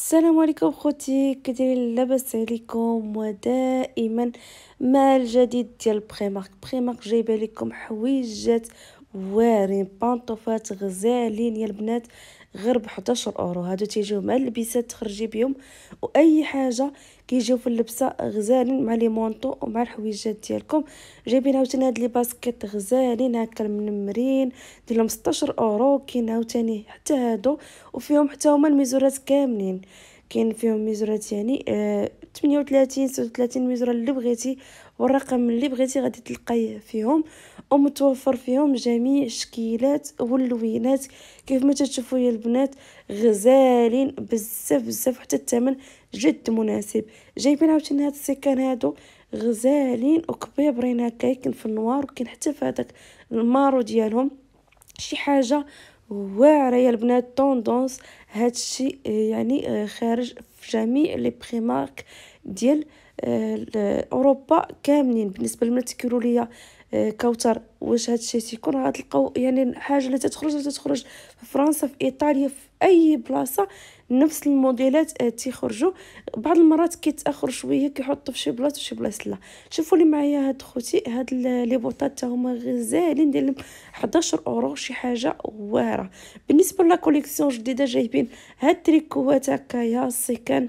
السلام عليكم خوتي كديرين لاباس عليكم ودائما مع الجديد ديال بريمارك بريمارك جايبه لكم حويجات واعرين بانطوفات غزالين يا البنات غير ب 11 اورو هادو تيجيو مع اللبسات تخرجي بهم واي حاجه كيجيو في اللبسه غزالين مع لي مونطو ومع الحويجات ديالكم جايبين عاوتاني هاد لي باسكيت غزالين هكا منمرين ديالهم 16 اورو كاين عاوتاني حتى هادو وفيهم حتى هما الميزورات كاملين كاين فيهم ميزورات يعني آه، 38 36 ميزره اللي بغيتي والرقم اللي بغيتي غادي تلقايه فيهم ومتوفر فيهم جميع الشكيلات واللوينات كيف ما تشوفوا يا البنات غزالين بزاف بزاف حتى الثمن جد مناسب جايبين عاوتاني هاد السيكان هادو غزالين وكبيبرين هكا كاين في النوار وكاين حتى في هذاك المارو ديالهم شي حاجه واعره يا البنات طوندونس الشيء آه، يعني آه، خارج في جميع لي بريمارك ديال آه، اوروبا كاملين بالنسبه للبنات ليا كوثر واش هادشي تيكون غتلقاو يعني حاجه لا تتخرج لا تتخرج في فرنسا في ايطاليا في اي بلاصه نفس الموديلات آه، تيخرجوا بعض المرات كيتاخر شويه كيحطوا في شي بلاصه وشي بلاصه لا شوفوا لي معايا هاد خوتي هاد لي بوطات تا هما غزالين ديال 11 اورو شي حاجه واعره بالنسبه لا كوليكسيون جديده جايبين هاد التريكوات هكايا سيكان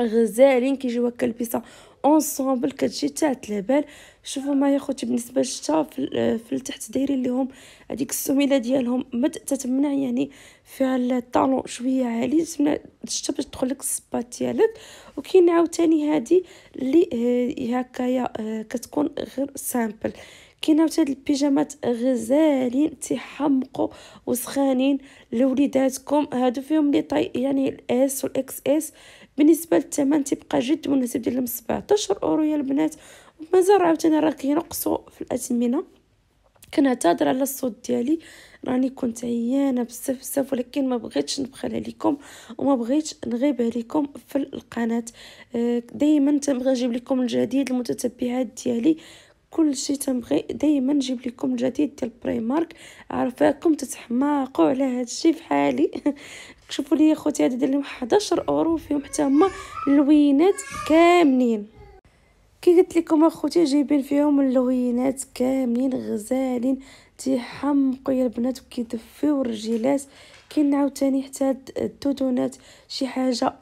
غزالين كيجيو هكا لبسه اونصومبل كتجي تاع الهبال شوفوا معايا خوتي بالنسبه للشتا في التحت دايرين لهم هذيك السميله ديالهم ما تتمنع يعني فيها الطالون شويه عالي تتمنع الشتا باش تدخل لك الصباط ديالك وكاين عاوتاني هذه اللي آه، هكايا آه، كتكون غير سامبل كاين عاوتاني هاد البيجامات غزالين تيحمقوا وسخانين لوليداتكم هادو فيهم لي طاي يعني الاس والاكس اس بالنسبه للثمن تبقى جد مناسب ديال 17 اورو يا البنات ومازال عاوتاني راه كينقصوا في الاثمنه كنعتذر على الصوت ديالي راني كنت عيانه بزاف بزاف ولكن ما بغيتش نبخل عليكم وما بغيتش نغيب عليكم في القناه آه، دائما تنبغي نجيب لكم الجديد المتتبعات ديالي كلشي تنبغي دائما نجيب لكم الجديد ديال بريمارك عرفاكم تتحماقوا على هادشي حالي شوفوا لي اخوتي هذا ديال 11 اورو فيهم حتى هما اللوينات كاملين كي قلت لكم اخوتي جايبين فيهم اللوينات كاملين غزالين تيحمقوا يا البنات وكيدفيو الرجيلات كاين عاوتاني حتى الدودونات شي حاجه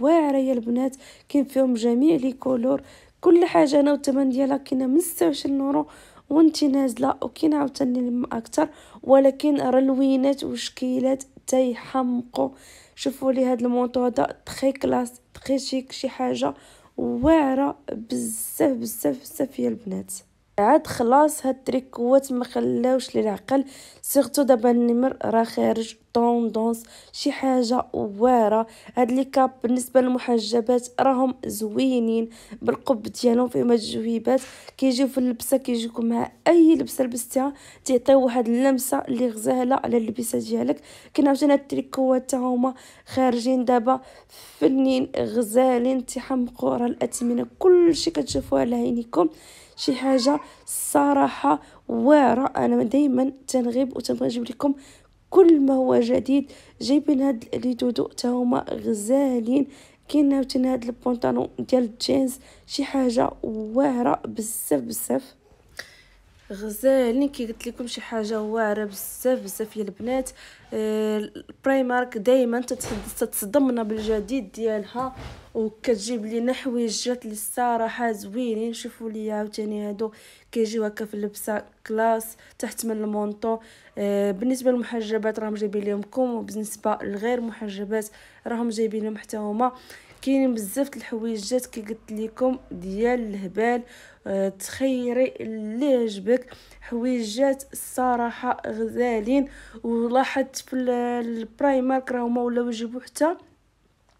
واعره يا البنات كاين فيهم جميع لي كولور كل حاجه انا والثمن ديالها كاينه من 26 يورو وانت نازله وكاين عاوتاني لما اكثر ولكن راه لوينات وشكيلات تيحمقوا شوفوا لي هذا المونطو هذا تخي كلاس تخي شيك شي حاجه واعره بزاف بزاف بزاف يا البنات عاد خلاص هاد التريكوات مخلاوش للعقل سيرتو دابا النمر راه خارج طوندونس شي حاجه واعره هاد لي كاب بالنسبه للمحجبات راهم زوينين بالقب ديالهم فيهم مجويبات الجويبات كيجيو في اللبسه كيجيكم مع اي لبسه لبستيها تيعطيو واحد اللمسه اللي غزاله على اللبسه ديالك كنا عاوتاني هاد التريكوات تا هما خارجين دابا فنين غزالين تحمقوا راه الاثمنه كلشي كتشوفوها على عينيكم شي حاجه الصراحه واعره انا دائما تنغيب وتنبغي نجيب لكم كل ما هو جديد جايبين هاد لي دودو تاهما غزالين كاين عاوتاني هاد البونطالون ديال الجينز شي حاجه واعره بزاف بزاف غزالين كي قلت لكم شي حاجه واعره بزاف بزاف يا البنات البرايمارك آه، دائما تتصدمنا بالجديد ديالها وكتجيب لينا حويجات اللي الصراحه زوينين شوفوا لي عاوتاني هادو كيجيو هكا في اللبسه كلاس تحت من المونطو آه، بالنسبه للمحجبات راهم جايبين لهم كوم وبالنسبه للغير محجبات راهم جايبين لهم حتى هما كاينين بزاف الحويجات كي قلت لكم ديال الهبال آه، تخيري اللي عجبك حويجات الصراحه غزالين ولاحظت في البرايمارك راه ما ولاو يجيبو حتى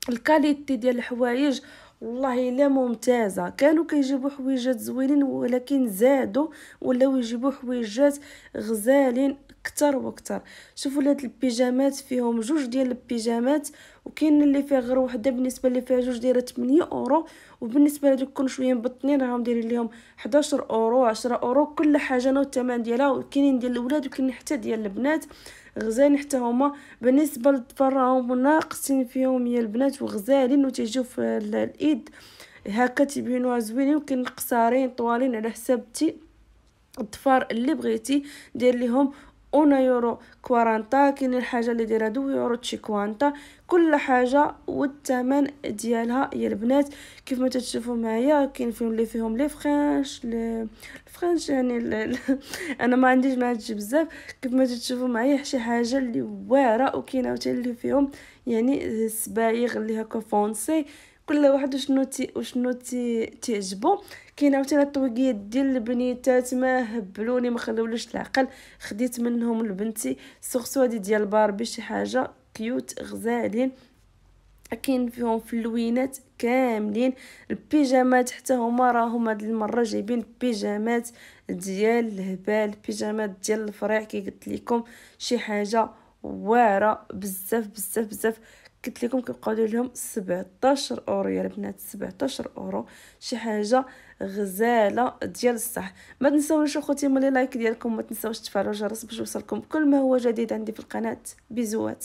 الكاليتي ديال الحوايج والله الا ممتازه كانوا كيجيبوا حويجات زوينين ولكن زادوا ولاو يجيبوا حويجات غزالين اكثر واكثر شوفوا هاد البيجامات فيهم جوج ديال البيجامات وكاين اللي فيه غير وحده بالنسبه اللي فيها جوج دايره 8 اورو وبالنسبه لهادوك كون شويه مبطنين راهم دايرين ليهم 11 اورو 10 اورو كل حاجه انا والثمن ديالها وكاينين ديال الاولاد وكاين حتى ديال البنات غزالين حتى هما بالنسبه للطفل راهم ناقصين فيهم يا البنات وغزالين وتيجيو في الايد هكا تيبينوها زوينين وكاين قصارين طوالين على حساب الطفار اللي بغيتي دير ليهم اون يورو كوارانتا كاين الحاجه اللي دايره دو يورو تشيكوانتا كل حاجه والثمن ديالها يا البنات كيف ما تشوفوا معايا كاين فيهم اللي فيهم لي فرنش لي فرنش يعني اللي... انا ما عنديش ما هادشي بزاف كيف ما تشوفوا معايا شي حاجه اللي واعره وكاينه حتى اللي فيهم يعني السبايغ اللي هكا فونسي كل واحد وشنو تي وشنو تي تعجبو كاين عاوتاني الطويقيات ديال البنيتات ما هبلوني ما خلولوش العقل خديت منهم لبنتي سورسو هادي ديال باربي شي حاجه كيوت غزالين كاين فيهم فلوينات كاملين البيجامات حتى هما راهم هاد المره جايبين بيجامات ديال الهبال بيجامات ديال الفريع كي قلت لكم شي حاجه واعره بزاف بزاف بزاف قلت لكم كيبقاو لهم 17 اورو يا البنات 17 اورو شي حاجه غزاله ديال الصح ما تنساوش اخوتي ملي لايك ديالكم ما تنساوش تفعلوا الجرس باش يوصلكم كل ما هو جديد عندي في القناه بيزوات